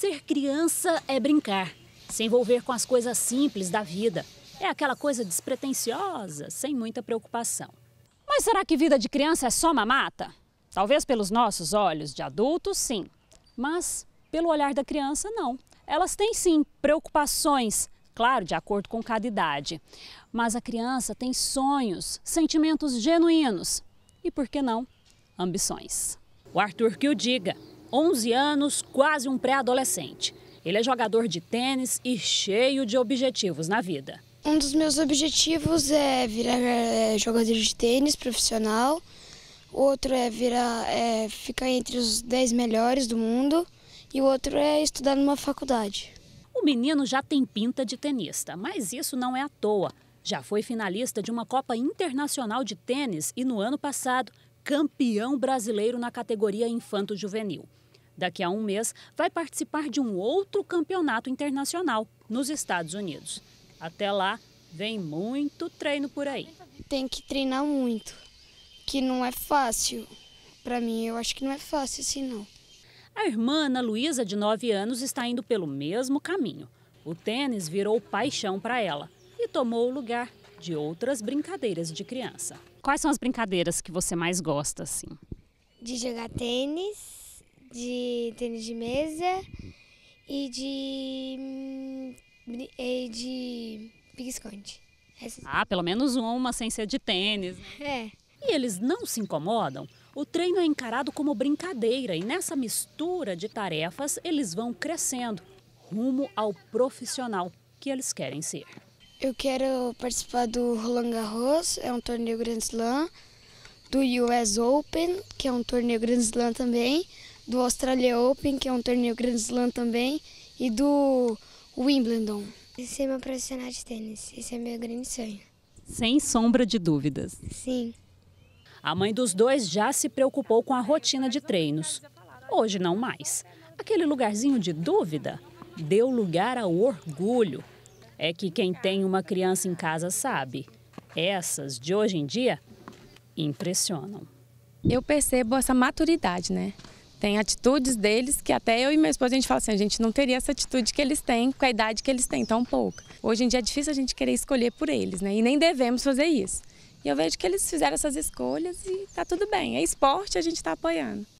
Ser criança é brincar, se envolver com as coisas simples da vida. É aquela coisa despretensiosa, sem muita preocupação. Mas será que vida de criança é só mamata? Talvez pelos nossos olhos de adultos, sim. Mas pelo olhar da criança, não. Elas têm sim preocupações, claro, de acordo com cada idade. Mas a criança tem sonhos, sentimentos genuínos e, por que não, ambições. O Arthur que o diga. 11 anos, quase um pré-adolescente. Ele é jogador de tênis e cheio de objetivos na vida. Um dos meus objetivos é virar é, jogador de tênis profissional. Outro é virar, é ficar entre os 10 melhores do mundo. E o outro é estudar numa faculdade. O menino já tem pinta de tenista, mas isso não é à toa. Já foi finalista de uma Copa Internacional de Tênis e, no ano passado, campeão brasileiro na categoria Infanto Juvenil. Daqui a um mês, vai participar de um outro campeonato internacional nos Estados Unidos. Até lá, vem muito treino por aí. Tem que treinar muito, que não é fácil. Para mim, eu acho que não é fácil assim, não. A irmã Ana Luísa, de 9 anos, está indo pelo mesmo caminho. O tênis virou paixão para ela e tomou o lugar de outras brincadeiras de criança. Quais são as brincadeiras que você mais gosta, assim? De jogar tênis, de tênis de mesa e de. Hum, e de pique-esconde. Ah, pelo menos uma sem ser de tênis. Né? É. E eles não se incomodam? O treino é encarado como brincadeira e nessa mistura de tarefas eles vão crescendo rumo ao profissional que eles querem ser. Eu quero participar do Roland Garros, é um torneio Grand Slam, do US Open, que é um torneio Grand Slam também, do Australia Open, que é um torneio Grand Slam também, e do Wimbledon. Ser é meu profissional de tênis, esse é meu grande sonho. Sem sombra de dúvidas. Sim. A mãe dos dois já se preocupou com a rotina de treinos. Hoje não mais. Aquele lugarzinho de dúvida deu lugar ao orgulho. É que quem tem uma criança em casa sabe. Essas de hoje em dia impressionam. Eu percebo essa maturidade, né? Tem atitudes deles que até eu e minha esposa a gente fala assim, a gente não teria essa atitude que eles têm com a idade que eles têm, tão pouca. Hoje em dia é difícil a gente querer escolher por eles, né? E nem devemos fazer isso. E eu vejo que eles fizeram essas escolhas e tá tudo bem. É esporte, a gente está apoiando.